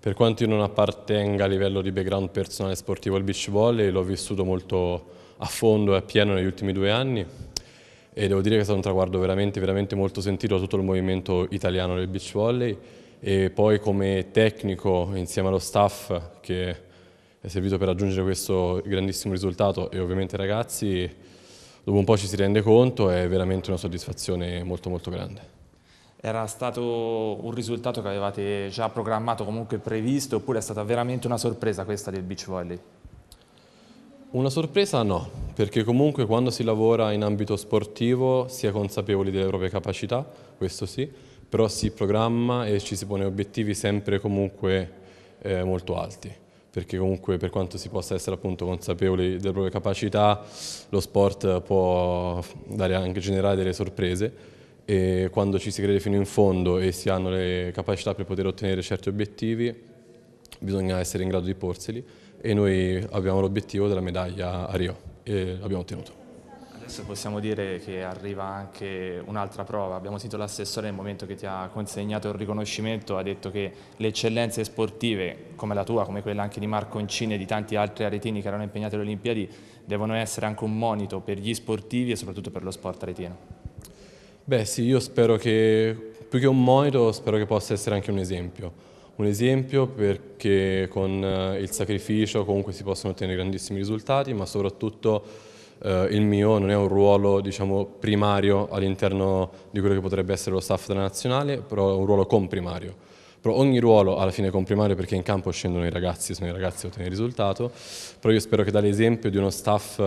Per quanto io non appartenga a livello di background personale sportivo al beach volley, l'ho vissuto molto a fondo e a pieno negli ultimi due anni e devo dire che è stato un traguardo veramente, veramente molto sentito da tutto il movimento italiano del beach volley e poi come tecnico insieme allo staff che è servito per raggiungere questo grandissimo risultato e ovviamente ragazzi dopo un po' ci si rende conto è veramente una soddisfazione molto molto grande era stato un risultato che avevate già programmato, comunque previsto, oppure è stata veramente una sorpresa questa del beach volley? Una sorpresa no, perché comunque quando si lavora in ambito sportivo si è consapevoli delle proprie capacità, questo sì, però si programma e ci si pone obiettivi sempre comunque eh, molto alti, perché comunque per quanto si possa essere appunto consapevoli delle proprie capacità, lo sport può dare anche, generare delle sorprese, e quando ci si crede fino in fondo e si hanno le capacità per poter ottenere certi obiettivi bisogna essere in grado di porseli e noi abbiamo l'obiettivo della medaglia a Rio e l'abbiamo ottenuto. Adesso possiamo dire che arriva anche un'altra prova, abbiamo sentito l'assessore nel momento che ti ha consegnato il riconoscimento, ha detto che le eccellenze sportive come la tua, come quella anche di Marconcini e di tanti altri aretini che erano impegnati alle Olimpiadi devono essere anche un monito per gli sportivi e soprattutto per lo sport aretino. Beh sì, io spero che più che un monito spero che possa essere anche un esempio. Un esempio perché con eh, il sacrificio comunque si possono ottenere grandissimi risultati, ma soprattutto eh, il mio non è un ruolo diciamo, primario all'interno di quello che potrebbe essere lo staff della nazionale, però è un ruolo comprimario. Però ogni ruolo alla fine è comprimario perché in campo scendono i ragazzi, sono i ragazzi a ottenere il risultato, però io spero che dall'esempio di uno staff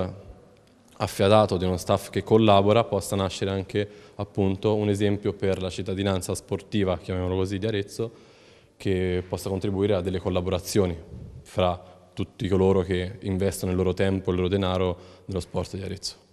affiatato di uno staff che collabora possa nascere anche appunto, un esempio per la cittadinanza sportiva, chiamiamolo così, di Arezzo, che possa contribuire a delle collaborazioni fra tutti coloro che investono il loro tempo e il loro denaro nello sport di Arezzo.